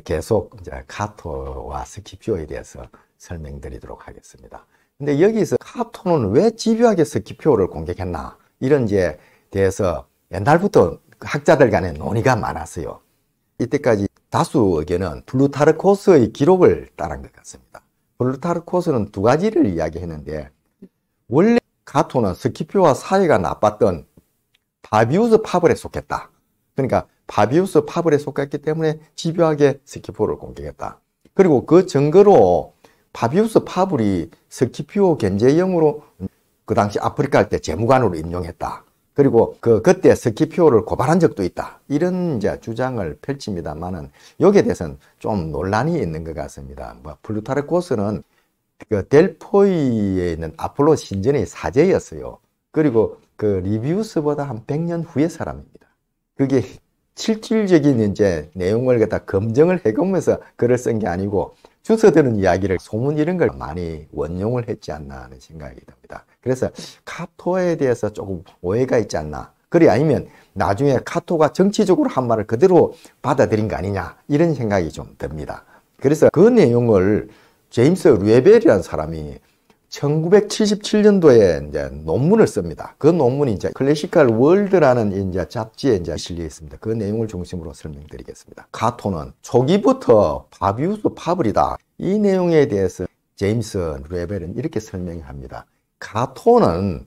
계속 이제 카토와 스키피에 대해서 설명드리도록 하겠습니다. 근데 여기서 카토는 왜 집요하게 스키피를 공격했나 이런 이제 대해서 옛날부터 학자들 간에 논의가 많았어요. 이때까지 다수에게는 블루타르코스의 기록을 따른 것 같습니다. 블루타르코스는두 가지를 이야기했는데 원래 카토는 스키피와 사이가 나빴던 바비우스 파벌에 속했다. 그러니까 바비우스 파블에 속했기 때문에 집요하게 스키포를 공격했다. 그리고 그 증거로 바비우스 파블이 스키피오 견제형으로 그 당시 아프리카 할 때 재무관으로 임용했다 그리고 그 그때 스키피오를 고발한 적도 있다. 이런 이제 주장을 펼칩니다만은 여기에 대해서는 좀 논란이 있는 것 같습니다. 뭐 플루타르코스는 그 델포이에 있는 아폴로 신전의 사제였어요. 그리고 그 리비우스보다 한 100년 후의 사람입니다. 그게 실질적인 이제 내용을 갖다 검증을 해보면서 글을 쓴 게 아니고 주소되는 이야기를 소문 이런 걸 많이 원용을 했지 않나 하는 생각이 듭니다. 그래서 카토에 대해서 조금 오해가 있지 않나. 그리 아니면 나중에 카토가 정치적으로 한 말을 그대로 받아들인 거 아니냐 이런 생각이 좀 듭니다. 그래서 그 내용을 제임스 루에벨이라는 사람이 1977년도에 이제 논문을 씁니다. 그 논문이 이제 클래시컬 월드라는 이제 잡지에 이제 실려 있습니다. 그 내용을 중심으로 설명드리겠습니다. 가토는 초기부터 바비우스 파블이다. 이 내용에 대해서 제임스 레벨은 이렇게 설명합니다. 가토는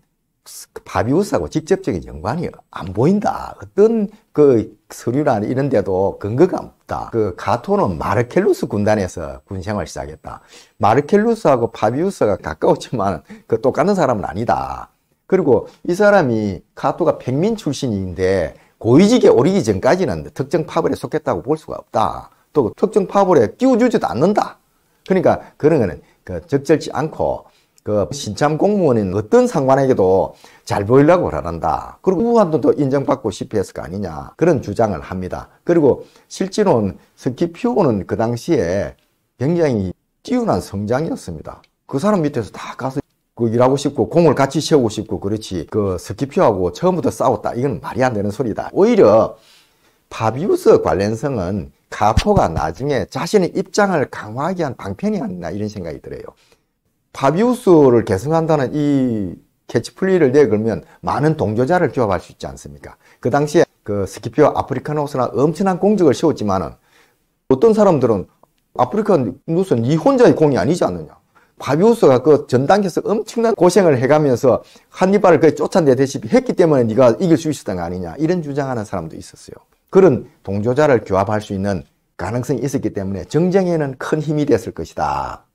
바비우스하고 직접적인 연관이 안 보인다. 어떤 그 서류나 이런 데도 근거가 없다. 그 가토는 마르켈루스 군단에서 군생활 을 시작했다. 마르켈루스하고 파비우스가 가까웠지만 그 똑같은 사람은 아니다. 그리고 이 사람이 가토가 백민 출신인데 고위직에 오르기 전까지는 특정 파벌에 속했다고 볼 수가 없다. 또 그 특정 파벌에 끼워주지도 않는다. 그러니까 그런 거는 그 적절치 않고 그 신참 공무원인 어떤 상관에게도 잘 보이려고 란다 그리고 무한도도 인정받고 싶어 했을 그 거 아니냐. 그런 주장을 합니다. 그리고 실제로는 스키피오는 그 당시에 굉장히 뛰어난 성장이었습니다. 그 사람 밑에서 다 가서 그 일하고 싶고 공을 같이 세우고 싶고 그렇지 그 스키피오하고 처음부터 싸웠다. 이건 말이 안 되는 소리다. 오히려 파비우스 관련성은 가포가 나중에 자신의 입장을 강화하기 위한 방편이 아니나 이런 생각이 들어요. 파비우스를 계승한다는 이 캐치플리를 내걸면 많은 동조자를 규합할 수 있지 않습니까? 그 당시에 그 스키피오 아프리카노스나 엄청난 공적을 세웠지만은 어떤 사람들은 아프리카 노 무슨 니 혼자의 공이 아니지 않느냐. 바비우스가 그 전당에서 엄청난 고생을 해가면서 한니발을 거의 쫓아내듯이 했기 때문에 네가 이길 수 있었던 거 아니냐 이런 주장하는 사람도 있었어요. 그런 동조자를 교합할수 있는 가능성이 있었기 때문에 정쟁에는 큰 힘이 됐을 것이다.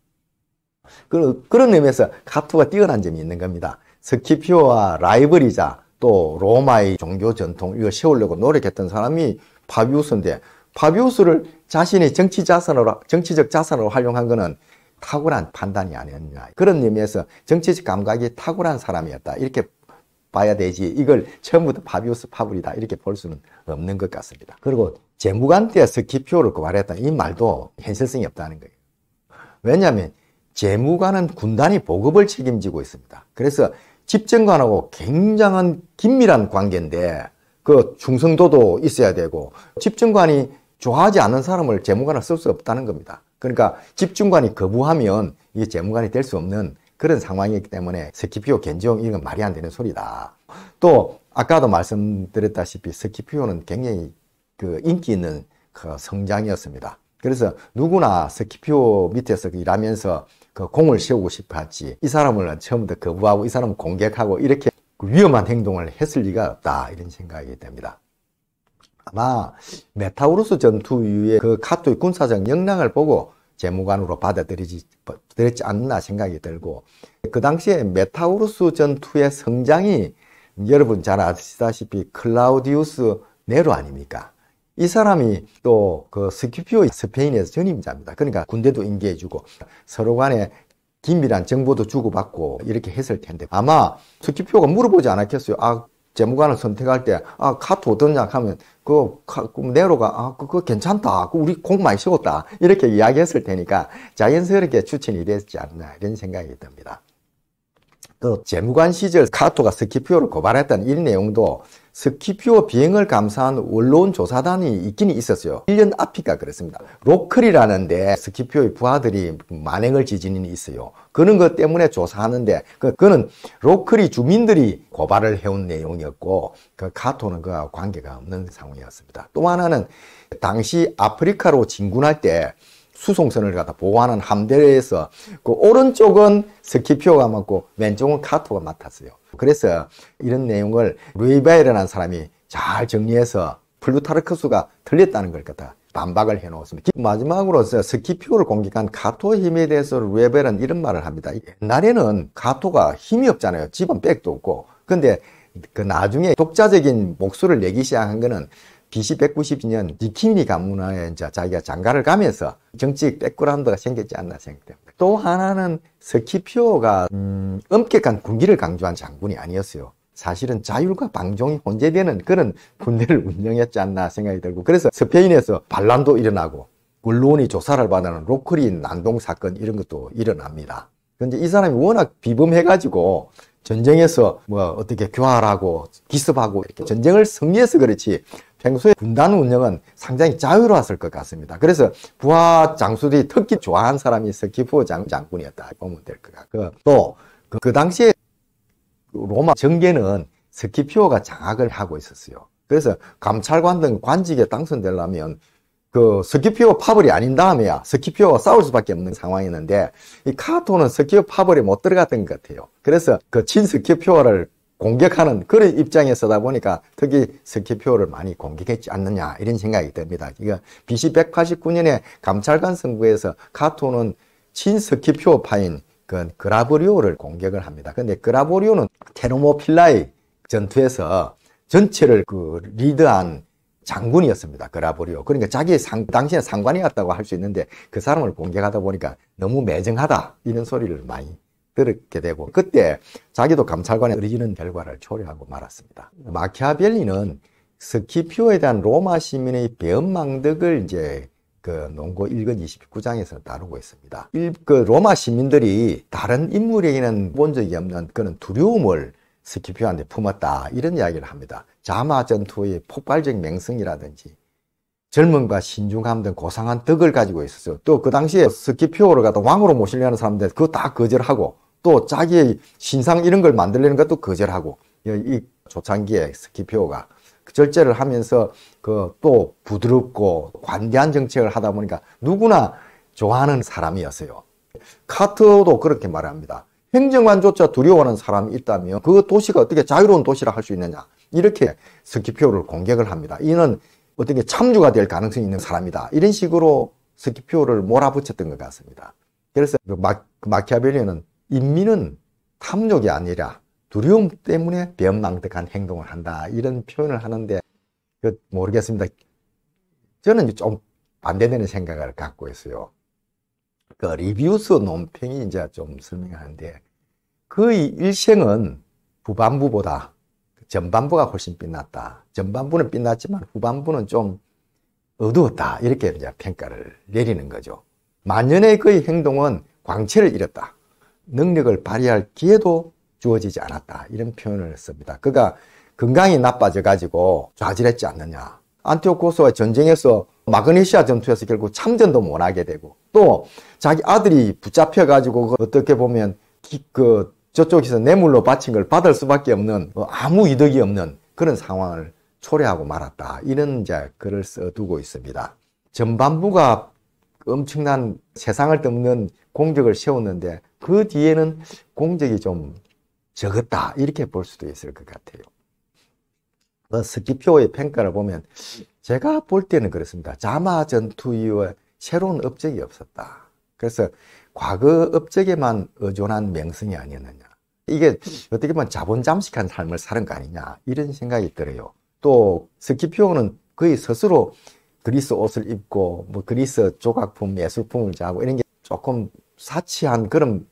그런, 그런 의미에서 카투가 뛰어난 점이 있는 겁니다. 스키피오와 라이벌이자 또 로마의 종교 전통 이걸 세우려고 노력했던 사람이 파비우스인데 파비우스를 자신의 정치 자산으로 정치적 자산으로 활용한 것은 탁월한 판단이 아니었냐 그런 의미에서 정치적 감각이 탁월한 사람이었다 이렇게 봐야 되지 이걸 처음부터 파비우스 파블이다 이렇게 볼 수는 없는 것 같습니다. 그리고 재무관때 스키피오를 고했다이 말도 현실성이 없다는 거예요. 왜냐하면 재무관은 군단이 보급을 책임지고 있습니다. 그래서 집정관하고 굉장한 긴밀한 관계인데 그 충성도도 있어야 되고 집정관이 좋아하지 않는 사람을 재무관을 쓸 수 없다는 겁니다. 그러니까 집중관이 거부하면 이게 재무관이 될 수 없는 그런 상황이기 때문에 스키피오 겐지용 이건 말이 안 되는 소리다. 또 아까도 말씀드렸다시피 스키피오는 굉장히 그 인기 있는 그 성장이었습니다. 그래서 누구나 스키피오 밑에서 일하면서 그 공을 세우고 싶어 하지 이 사람을 처음부터 거부하고 이 사람을 공격하고 이렇게 그 위험한 행동을 했을 리가 없다 이런 생각이 됩니다. 아마 메타우루스 전투 이후에 그 카토의 군사적 역량을 보고 재무관으로 받아들이지 않나 생각이 들고 그 당시에 메타우루스 전투의 성장이 여러분 잘 아시다시피 클라우디우스 네로 아닙니까? 이 사람이 또 그 스키피오 스페인에서 전임자입니다. 그러니까 군대도 인계해주고 서로 간에 긴밀한 정보도 주고받고 이렇게 했을 텐데 아마 스키피오가 물어보지 않았겠어요. 아 재무관을 선택할 때, 아, 카트 어떠냐 하면, 그, 그, 네로가, 아, 그, 그거 괜찮다. 그 우리 공 많이 세웠다 이렇게 이야기했을 테니까 자연스럽게 추천이 됐지 않나, 이런 생각이 듭니다. 또 재무관 시절 카토가 스키피오를 고발했다는 이 내용도 스키피오 비행을 감사한 원로원 조사단이 있긴 있었어요. 1년 앞이니까 그렇습니다 로클이라는데 스키피오의 부하들이 만행을 지진이 있어요. 그런 것 그 때문에 조사하는데 그, 그는 로클이 주민들이 고발을 해온 내용이었고 그 카토는 그와 관계가 없는 상황이었습니다. 또 하나는 당시 아프리카로 진군할 때 수송선을 갖다 보호하는 함대에서 그 오른쪽은 스키피오가 맡고 왼쪽은 카토가 맡았어요. 그래서 이런 내용을 루이바이라는 사람이 잘 정리해서 플루타르크스가 틀렸다는 걸 갖다 반박을 해놓았습니다. 마지막으로 스키피오를 공격한 가토 힘에 대해서 루에벨은 이런 말을 합니다. 옛날에는 가토가 힘이 없잖아요. 집은 백도 없고. 근데 그 나중에 독자적인 목소리를 내기 시작한 거는 BC 192년 니키니 가문에 화 이제 자기가 장가를 가면서 정치 백그라운드가 생겼지 않나 생각됩니다. 또 하나는 스키피오가 음, 엄격한 군기를 강조한 장군이 아니었어요. 사실은 자율과 방종이 혼재되는 그런 군대를 운영했지 않나 생각이 들고 그래서 스페인에서 반란도 일어나고 언론이 조사를 받는 로크린 난동 사건 이런 것도 일어납니다. 근데 이 사람이 워낙 비범해가지고 전쟁에서 뭐 어떻게 교활하고 기습하고 이렇게 전쟁을 승리해서 그렇지 평소에 군단 운영은 상당히 자유로웠을 것 같습니다. 그래서 부하 장수들이 특히 좋아하는 사람이 스키프 장, 장군이었다 보면 될 것 같고 또그 그 당시에 로마 정계는 스키피오가 장악을 하고 있었어요. 그래서 감찰관 등 관직에 당선되려면 그 스키피오 파벌이 아닌 다음에야 스키피오와 싸울 수밖에 없는 상황이었는데 이 카토는 스키오 파벌이 못 들어갔던 것 같아요. 그래서 그 친 스키피오를 공격하는 그런 입장에 서다 보니까 특히 스키피오를 많이 공격했지 않느냐 이런 생각이 듭니다. 이거 BC 189년에 감찰관 선거에서 카토는 친 스키피오 파인 그 그라브리오를 공격을 합니다. 근데 그라브리오는 테르모필라이 전투에서 전체를 그 리드한 장군이었습니다. 그라보리오. 그러니까 자기 상, 당신의 상관이었다고 할 수 있는데 그 사람을 공격하다 보니까 너무 매정하다 이런 소리를 많이 들었게 되고 그때 자기도 감찰관에 의지는 결과를 초래하고 말았습니다. 마키아벨리는 스키피오에 대한 로마 시민의 배은망덕을 이제 그 농고 1권 29장에서 다루고 있습니다. 일, 그 로마 시민들이 다른 인물에게는 본 적이 없는 그런 두려움을 스키피오한테 품었다 이런 이야기를 합니다. 자마 전투의 폭발적 맹성이라든지 젊음과 신중함 등 고상한 덕을 가지고 있었어요. 또 그 당시에 스키피오를 갖다 왕으로 모시려는 사람들 그거 다 거절하고 또 자기의 신상 이런 걸 만들려는 것도 거절하고 이 조창기에 스키피오가 그 절제를 하면서 그 또 부드럽고 관대한 정책을 하다 보니까 누구나 좋아하는 사람이었어요. 카트도 그렇게 말합니다. 행정관조차 두려워하는 사람이 있다면 그 도시가 어떻게 자유로운 도시라 할 수 있느냐 이렇게 스키표를 공격을 합니다. 이는 어떻게 참주가 될 가능성이 있는 사람이다. 이런 식으로 스키표를 몰아붙였던 것 같습니다. 그래서 그 마, 그 마키아벨리는 인민은 탐욕이 아니라 두려움 때문에 변망득한 행동을 한다. 이런 표현을 하는데 그 모르겠습니다. 저는 좀 반대되는 생각을 갖고 있어요. 그리뷰스 그러니까 논평이 이제 좀 설명하는데 그의 일생은 후반부보다 전반부가 훨씬 빛났다. 전반부는 빛났지만 후반부는 좀 어두웠다. 이렇게 이제 평가를 내리는 거죠. 만년의 그의 행동은 광채를 잃었다. 능력을 발휘할 기회도 주어지지 않았다. 이런 표현을 씁니다. 그가 건강이 나빠져 가지고 좌절했지 않느냐. 안티오코스와 전쟁에서 마그네시아 전투에서 결국 참전도 못 하게 되고 또 자기 아들이 붙잡혀 가지고 그 어떻게 보면 기, 그 저쪽에서 뇌물로 바친 걸 받을 수밖에 없는 뭐 아무 이득이 없는 그런 상황을 초래하고 말았다. 이런 이제 글을 써두고 있습니다. 전반부가 엄청난 세상을 덮는 공적을 세웠는데 그 뒤에는 공적이 좀 적었다 이렇게 볼 수도 있을 것 같아요. 그 스키표의 평가를 보면 제가 볼 때는 그렇습니다. 자마 전투 이후에 새로운 업적이 없었다. 그래서 과거 업적에만 의존한 명성이 아니었느냐. 이게 어떻게 보면 자본 잠식한 삶을 사는 거 아니냐. 이런 생각이 들어요. 또 스키피오는 거의 스스로 그리스 옷을 입고 뭐 그리스 조각품, 예술품을 자고 이런 게 조금 사치한 그런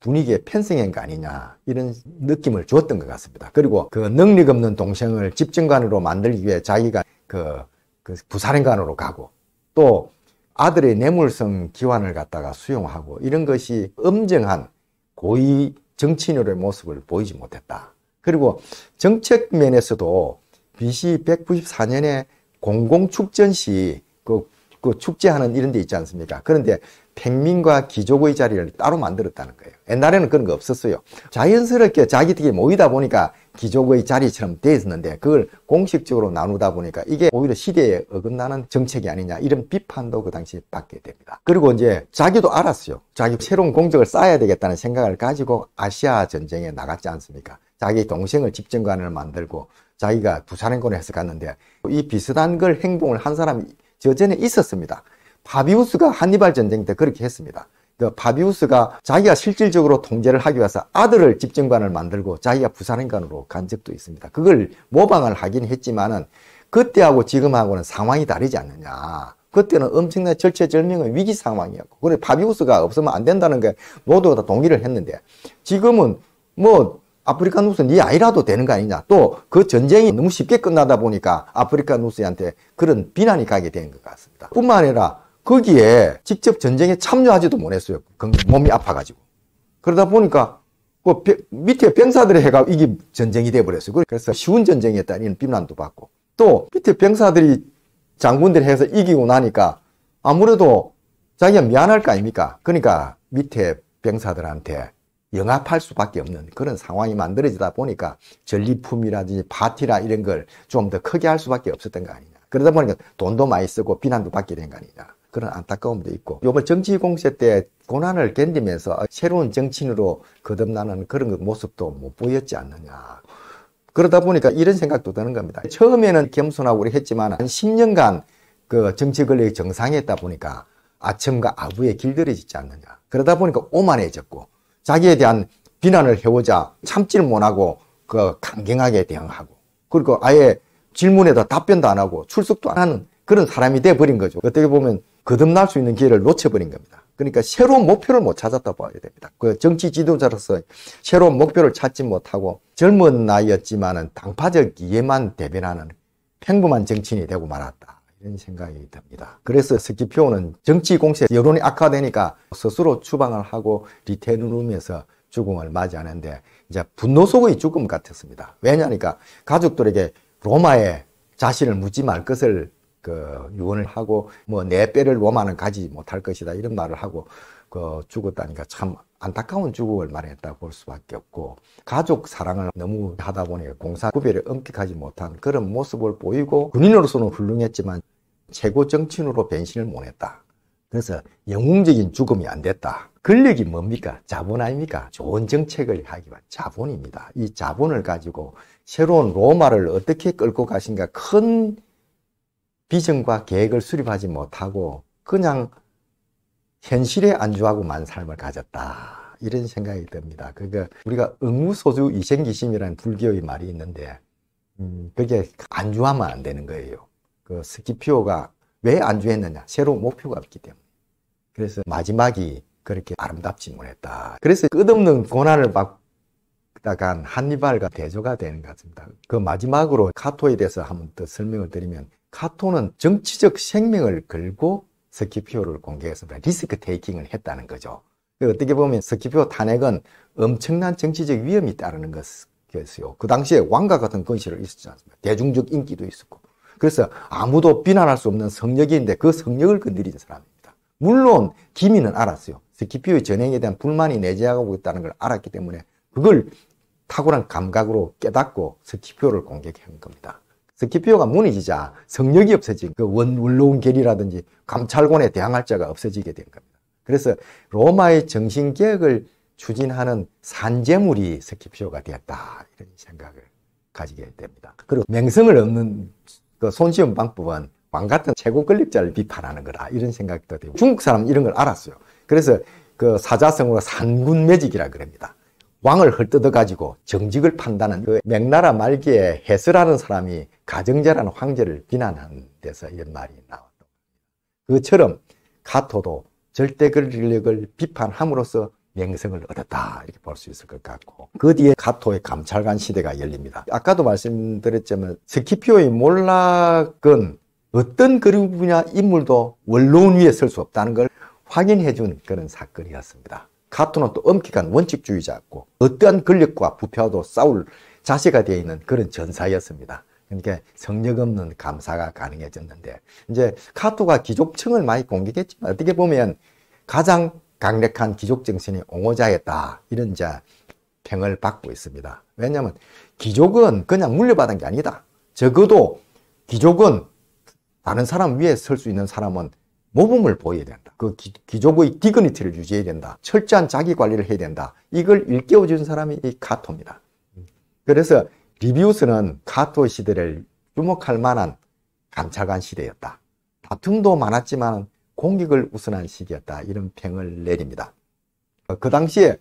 분위기에편승한거 아니냐 이런 느낌을 주었던 것 같습니다. 그리고 그 능력 없는 동생을 집정관으로 만들기 위해 자기가 그, 그 부사령관으로 가고 또 아들의 뇌물성 기환을 갖다가 수용하고 이런 것이 엄정한 고위 정치인으로의 모습을 보이지 못했다. 그리고 정책 면에서도 BC 194년에 공공축전 시그 그 축제하는 이런 데 있지 않습니까? 그런데 백민과 기족의 자리를 따로 만들었다는 거예요. 옛날에는 그런 거 없었어요. 자연스럽게 자기들이 모이다 보니까 기족의 자리처럼 되어 있었는데 그걸 공식적으로 나누다 보니까 이게 오히려 시대에 어긋나는 정책이 아니냐 이런 비판도 그 당시에 받게 됩니다. 그리고 이제 자기도 알았어요. 자기 새로운 공적을 쌓아야 되겠다는 생각을 가지고 아시아 전쟁에 나갔지 않습니까? 자기 동생을 집정관을 만들고 자기가 부산행권을 해서 갔는데 이 비슷한 걸 행동을 한 사람이 저전에 있었습니다. 바비우스가 한니발 전쟁 때 그렇게 했습니다. 그 바비우스가 자기가 실질적으로 통제를 하기 위해서 아들을 집정관을 만들고 자기가 부산행관으로 간 적도 있습니다. 그걸 모방을 하긴 했지만은 그때하고 지금하고는 상황이 다르지 않느냐. 그때는 엄청난 절체절명의 위기 상황이었고, 그래 파비우스가 없으면 안 된다는 게 모두가 다 동의를 했는데 지금은 뭐 아프리카 누스 네 아이라도 되는 거 아니냐. 또 그 전쟁이 너무 쉽게 끝나다 보니까 아프리카 누스한테 그런 비난이 가게 된 것 같습니다. 뿐만 아니라 거기에 직접 전쟁에 참여하지도 못했어요. 그 몸이 아파가지고. 그러다 보니까 그 밑에 병사들이 해가 이게 전쟁이 돼버렸어요. 그래서 쉬운 전쟁이었다 이런 비난도 받고 또 밑에 병사들이 장군들 해서 이기고 나니까 아무래도 자기가 미안할 거 아닙니까? 그러니까 밑에 병사들한테 영합할 수밖에 없는 그런 상황이 만들어지다 보니까 전리품이라든지 파티라 이런 걸 좀 더 크게 할 수밖에 없었던 거 아니냐. 그러다 보니까 돈도 많이 쓰고 비난도 받게 된 거 아니냐. 그런 안타까움도 있고 요번 정치 공세 때 고난을 견디면서 새로운 정치인으로 거듭나는 그런 그 모습도 못 보였지 않느냐. 그러다 보니까 이런 생각도 드는 겁니다. 처음에는 겸손하고 우리 했지만 한 10년간 그 정치 권력이 정상했다 보니까 아첨과 아부에 길들여지지 않느냐. 그러다 보니까 오만해졌고 자기에 대한 비난을 해오자 참지를 못하고 그 강경하게 대응하고 그리고 아예 질문에다 답변도 안 하고 출석도 안 하는 그런 사람이 돼버린 거죠. 어떻게 보면 거듭날 수 있는 기회를 놓쳐버린 겁니다. 그러니까 새로운 목표를 못 찾았다 고 봐야 됩니다. 그 정치 지도자로서 새로운 목표를 찾지 못하고 젊은 나이였지만은 당파적 이해만 대변하는 평범한 정치인이 되고 말았다. 이런 생각이 듭니다. 그래서 스키피오는 정치 공세 여론이 악화되니까 스스로 추방을 하고 리테누룸에서 죽음을 맞이하는데 이제 분노 속의 죽음 같았습니다. 왜냐니까 하 가족들에게 로마에 자신을 묻지 말 것을 그 유언을 하고 뭐 내 뼈를 로마는 가지 못할 것이다 이런 말을 하고 그 죽었다니까 참 안타까운 죽음을 말했다 고볼 수밖에 없고 가족 사랑을 너무 하다 보니 공사 구별에 엄격하지 못한 그런 모습을 보이고 군인으로서는 훌륭했지만 최고 정치인으로 변신을 못했다. 그래서 영웅적인 죽음이 안 됐다. 권력이 뭡니까? 자본 아닙니까? 좋은 정책을 하기 위한 자본입니다. 이 자본을 가지고 새로운 로마를 어떻게 끌고 가신가 큰 비전과 계획을 수립하지 못하고 그냥 현실에 안주하고만 삶을 가졌다. 이런 생각이 듭니다. 그러니까 우리가 응우소주 이생기심이라는 불교의 말이 있는데 음, 그게 안주하면 안 되는 거예요. 그 스키피오가 왜 안주했느냐? 새로운 목표가 없기 때문에. 그래서 마지막이 그렇게 아름답지 못했다. 그래서 끝없는 고난을 받다가 한니발과 대조가 되는 것 같습니다. 그 마지막으로 카토에 대해서 한번 더 설명을 드리면 카토는 정치적 생명을 걸고 스키피오를 공격했습니다. 리스크 테이킹을 했다는 거죠. 어떻게 보면 스키피 탄핵은 엄청난 정치적 위험이 따르는 것이었어요. 그 당시에 왕과 같은 권실을 있었지 않습니까? 대중적 인기도 있었고. 그래서 아무도 비난할 수 없는 성역인데 그 성역을 건드린 사람입니다. 물론 기민은 알았어요. 스키피의 전행에 대한 불만이 내재하고 있다는 걸 알았기 때문에 그걸 탁월한 감각으로 깨닫고 스키피를 공격한 겁니다. 스키피오가 무너지자 성역이 없어진 그 원, 원로운 결이라든지 감찰권에 대항할 자가 없어지게 된 겁니다. 그래서 로마의 정신개혁을 추진하는 산재물이 스키피오가 되었다 이런 생각을 가지게 됩니다. 그리고 맹성을 없는 그 손쉬운 방법은 왕 같은 최고 권력자를 비판하는 거라 이런 생각도 되고 중국 사람 이런 걸 알았어요. 그래서 그 사자성어로 산군매직이라 그럽니다. 왕을 헐뜯어가지고 정직을 판다는 그 맥나라 말기에 해설하는 사람이 가정제라는 황제를 비난한 데서 이런 말이 나왔던 겁다 그처럼 가토도 절대 권력을 비판함으로써 명성을 얻었다 이렇게 볼 수 있을 것 같고 그 뒤에 가토의 감찰관 시대가 열립니다. 아까도 말씀드렸지만 스키피오의 몰락은 어떤 그룹이냐 인물도 원론 위에 설 수 없다는 걸 확인해 준 그런 사건이었습니다. 카토는 또 엄격한 원칙주의자였고 어떠한 권력과 부패와도 싸울 자세가 되어 있는 그런 전사였습니다. 그러니까 성력 없는 감사가 가능해졌는데 이제 카토가 귀족층을 많이 공격했지만 어떻게 보면 가장 강력한 귀족 정신이 옹호자였다 이런 이 평을 받고 있습니다. 왜냐하면 귀족은 그냥 물려받은 게 아니다. 적어도 귀족은 다른 사람 위에 설 수 있는 사람은 모범을 보여야 된다. 그 기, 족의 디그니티를 유지해야 된다. 철저한 자기관리를 해야 된다. 이걸 일깨워준 사람이 이 카토입니다. 그래서 리비우스는 카토 시대를 주목할 만한 감찰관 시대였다. 다툼도 많았지만 공격을 우선한 시기였다. 이런 평을 내립니다. 그 당시에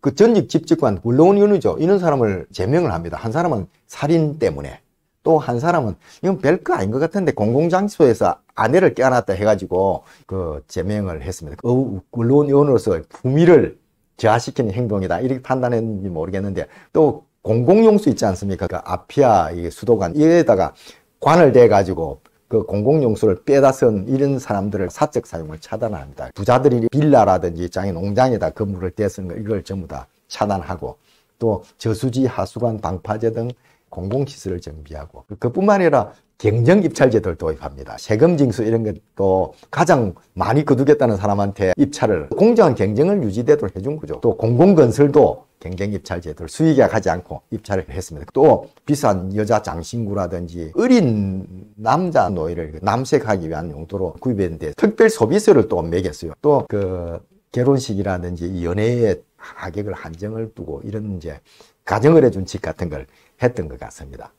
그 전직 집직관, 물론 이우죠 이런 사람을 제명을 합니다. 한 사람은 살인 때문에 또 한 사람은 이건 별거 아닌 것 같은데 공공장소에서 아내를 깨어났다 해가지고 그 제명을 했습니다. 그 언론 으로서 품위를 저하시키는 행동이다 이렇게 판단했는지 모르겠는데 또 공공용수 있지 않습니까? 그 아피아 수도관 이에다가 관을 대 가지고 그 공공용수를 빼다 쓴 이런 사람들을 사적 사용을 차단합니다. 부자들이 빌라라든지 장인 농장에다 건물을 떼쓰 이걸 전부 다 차단하고 또 저수지 하수관 방파제 등 공공시설을 정비하고 그, 그뿐만 아니라 경정 입찰제도를 도입합니다. 세금 징수 이런 것도 가장 많이 거두겠다는 사람한테 입찰을 공정한 경쟁을 유지되도록 해준 거죠. 또 공공건설도 경쟁 입찰 제도를 수의계약하지 않고 입찰을 했습니다. 또 비싼 여자 장신구라든지 어린 남자 노예를 남색하기 위한 용도로 구입했는데 특별 소비세를 또 매겼어요. 또 그 결혼식이라든지 연애의 가격을 한정을 두고 이런 이제 가정을 해준 집 같은 걸 했던 것 같습니다.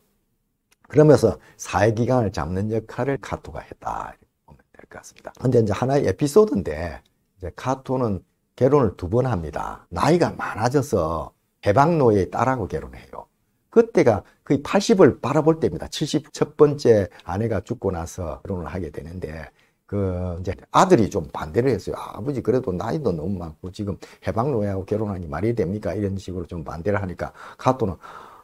그러면서 사회기관을 잡는 역할을 카토가 했다. 보면 될 것 같습니다. 근데 이제 하나의 에피소드인데, 이제 카토는 결혼을 두 번 합니다. 나이가 많아져서 해방노예의 딸하고 결혼해요. 그때가 거의 80을 바라볼 때입니다. 71번째 아내가 죽고 나서 결혼을 하게 되는데, 그, 이제 아들이 좀 반대를 했어요. 아, 버지 그래도 나이도 너무 많고 지금 해방노예하고 결혼하니 말이 됩니까? 이런 식으로 좀 반대를 하니까 가토는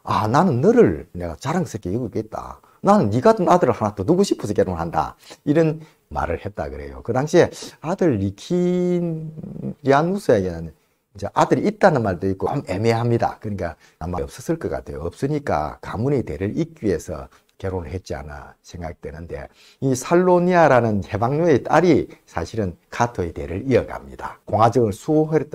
아 나는 너를 내가 자랑스럽게 여기고있다 나는 네 같은 아들을 하나 더 두고 싶어서 결혼한다. 이런 말을 했다 그래요. 그 당시에 아들 리킨리안우스에게는 이제 아들이 있다는 말도 있고 좀 애매합니다. 그러니까 아마 없었을 것 같아요. 없으니까 가문의 대를 잇기 위해서 결혼을 했지 않아 생각되는데 이 살로니아라는 해방녀의 딸이 사실은 카토의 대를 이어갑니다. 공화정을 수호하려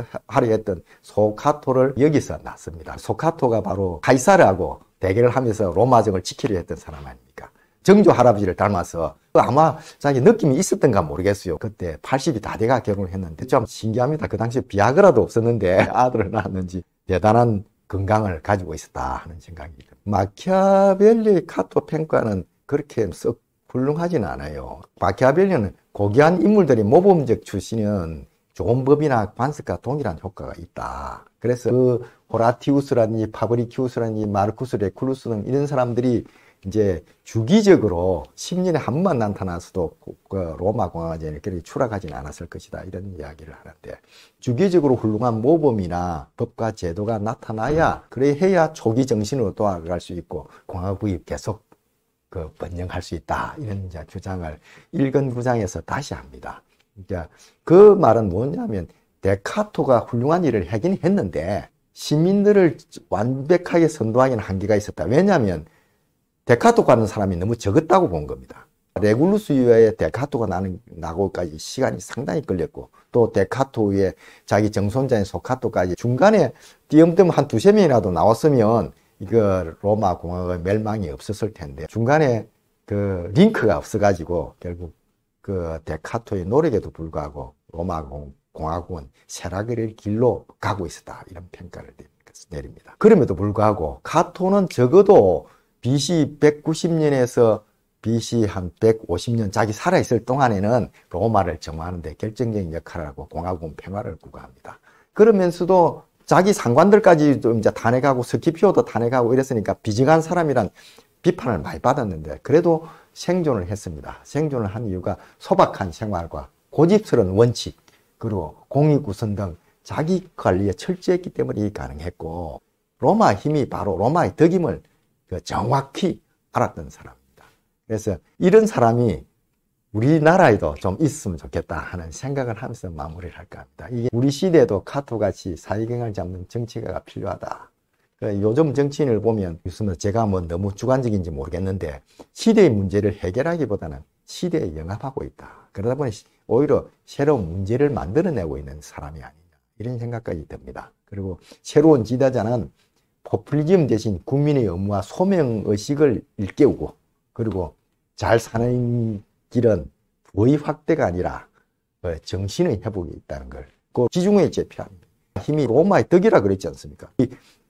했던 소카토를 여기서 낳습니다. 소카토가 바로 카이사르하고 대결을 하면서 로마정을 지키려 했던 사람 아닙니까? 정조 할아버지를 닮아서 아마 자기 느낌이 있었던가 모르겠어요. 그때 80이 다 돼가 결혼을 했는데 좀 신기합니다. 그 당시에 비아그라도 없었는데 아들을 낳았는지 대단한 건강을 가지고 있었다 하는 생각입니다. 마키아벨리 카토 평가는 그렇게 썩 훌륭하진 않아요. 마키아벨리는 고귀한 인물들이 모범적 출신은 좋은 법이나 관습과 동일한 효과가 있다. 그래서 그 호라티우스라든지 파브리키우스라든지 마르쿠스 레쿨루스 등 이런 사람들이 이제 주기적으로 10년에 한번 나타날 수도 없고 로마 공화제는 이렇게 추락하진 않았을 것이다 이런 이야기를 하는데 주기적으로 훌륭한 모범이나 법과 제도가 나타나야 그래 해야 초기 정신으로 돌아갈 수 있고 공화국이 계속 그 번영할 수 있다 이런 이제 주장을 1근 구장에서 다시 합니다. 그러니까 그 말은 뭐냐면 데카토가 훌륭한 일을 하긴 했는데 시민들을 완벽하게 선도하기는 한계가 있었다. 왜냐하면 데카토가는 사람이 너무 적었다고 본 겁니다. 레굴루스 이후에 데카토가 나는, 나고까지 시간이 상당히 걸렸고, 또 데카토 후에 자기 정손자인 소카토까지 중간에 띄엄띄엄 한 두세 명이라도 나왔으면 이거 로마 공화국의 멸망이 없었을 텐데, 중간에 그 링크가 없어가지고 결국 그 데카토의 노력에도 불구하고 로마 공화국은 쇠락의 길로 가고 있었다. 이런 평가를 내립니다. 그럼에도 불구하고 카토는 적어도 BC 190년에서 BC 한 150년 자기 살아있을 동안에는 로마를 정하는데 결정적인 역할을 하고 공화국은 평화를 구가합니다. 그러면서도 자기 상관들까지도 이제 탄핵하고 스키피오도 탄핵하고 이랬으니까 비정한 사람이란 비판을 많이 받았는데 그래도 생존을 했습니다. 생존을 한 이유가 소박한 생활과 고집스러운 원칙 그리고 공익우선 등 자기 관리에 철저했기 때문에 가능했고 로마 힘이 바로 로마의 덕임을 그 정확히 알았던 사람입니다. 그래서 이런 사람이 우리나라에도 좀 있으면 좋겠다 하는 생각을 하면서 마무리를 할까 합니다. 이게 우리 시대도 카톡같이 사회경을 잡는 정치가 필요하다. 그 요즘 정치인을 보면 요즘 제가 뭐 너무 주관적인지 모르겠는데 시대의 문제를 해결하기보다는 시대에 영합하고 있다. 그러다 보니 오히려 새로운 문제를 만들어내고 있는 사람이 아니냐 이런 생각까지 듭니다. 그리고 새로운 지도자는 포퓰리즘 대신 국민의 의무와 소명의식을 일깨우고 그리고 잘 사는 길은 부의 확대가 아니라 어, 정신의 회복이 있다는 걸 그 지중해 제피합니다. 힘이 로마의 덕이라 그랬지 않습니까?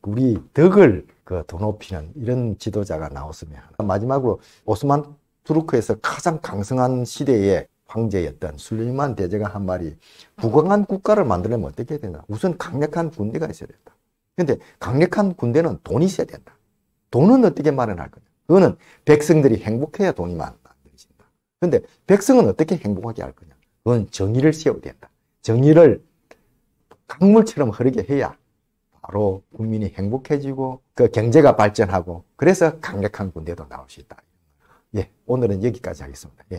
우리 덕을 그더 높이는 이런 지도자가 나왔으면 마지막으로 오스만 투르크에서 가장 강성한 시대의 황제였던 술리만 대제가 한 말이 부강한 국가를 만들려면 어떻게 해야 되나? 우선 강력한 군대가 있어야 된다. 그런데 강력한 군대는 돈이 있어야 된다. 돈은 어떻게 마련할 거냐. 그거는 백성들이 행복해야 돈이 만들어진다. 그런데 백성은 어떻게 행복하게 할 거냐. 그건 정의를 세워야 된다. 정의를 강물처럼 흐르게 해야 바로 국민이 행복해지고 그 경제가 발전하고 그래서 강력한 군대도 나올 수 있다. 예, 오늘은 여기까지 하겠습니다. 예.